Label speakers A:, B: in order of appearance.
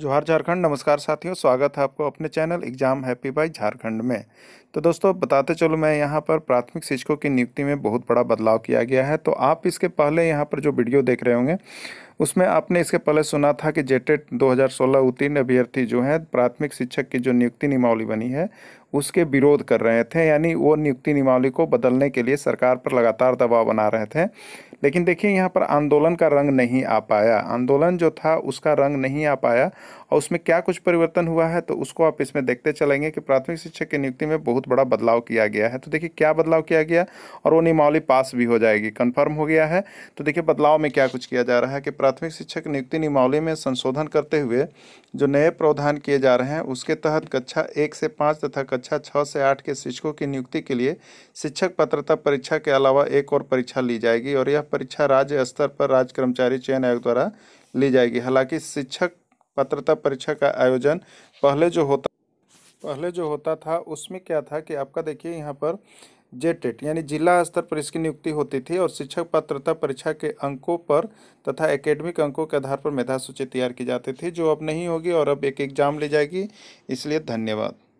A: जोहार झारखंड नमस्कार साथियों स्वागत है आपको अपने channel exam happy by Jharkhand में तो दोस्तों बताते चलो मैं यहाँ पर प्राथमिक शिक्षकों की नियुक्ति में बहुत बड़ा बदलाव किया गया है तो आप इसके पहले यहाँ पर जो वीडियो देख रहे होंगे उसमें आपने इसके पहले सुना था कि जेटेड 2016 उत्तीर्ण अभ्यर्थी जो है प्राथमिक शिक्षक की जो नियुक्ति नियमावली बनी है उसके विरोध कर रहे थे यानी वो नियुक्ति नियमावली को बदलने के लिए सरकार पर लगातार दबाव बना रहे थे लेकिन देखिए यहाँ पर आंदोलन का रंग नहीं आ पाया आंदोलन जो था उसका रंग नहीं आ पाया और उसमें क्या कुछ परिवर्तन हुआ है तो उसको आप इसमें देखते चलेंगे कि प्राथमिक शिक्षक की नियुक्ति में बहुत बड़ा बदलाव किया गया है तो देखिए क्या बदलाव किया गया और वो नियमावली पास भी हो जाएगी कन्फर्म हो गया है तो देखिए बदलाव में क्या कुछ किया जा रहा है कि प्राथमिक शिक्षक नियुक्ति नियमावली में संशोधन करते हुए जो नए प्रावधान किए जा रहे हैं उसके तहत कक्षा एक से पाँच तथा कक्षा छः से आठ के शिक्षकों की नियुक्ति के लिए शिक्षक पात्रता परीक्षा के अलावा एक और परीक्षा ली जाएगी और यह परीक्षा राज्य स्तर पर राज्य कर्मचारी चयन आयोग द्वारा ली जाएगी हालांकि शिक्षक पात्रता परीक्षा का आयोजन पहले जो होता पहले जो होता था उसमें क्या था कि आपका देखिए यहाँ पर जेटेट यानी जिला स्तर पर इसकी नियुक्ति होती थी और शिक्षक पात्रता परीक्षा के अंकों पर तथा एकेडमिक अंकों के आधार पर मेधा सूची तैयार की जाती थी जो अब नहीं होगी और अब एक एग्ज़ाम ली जाएगी इसलिए धन्यवाद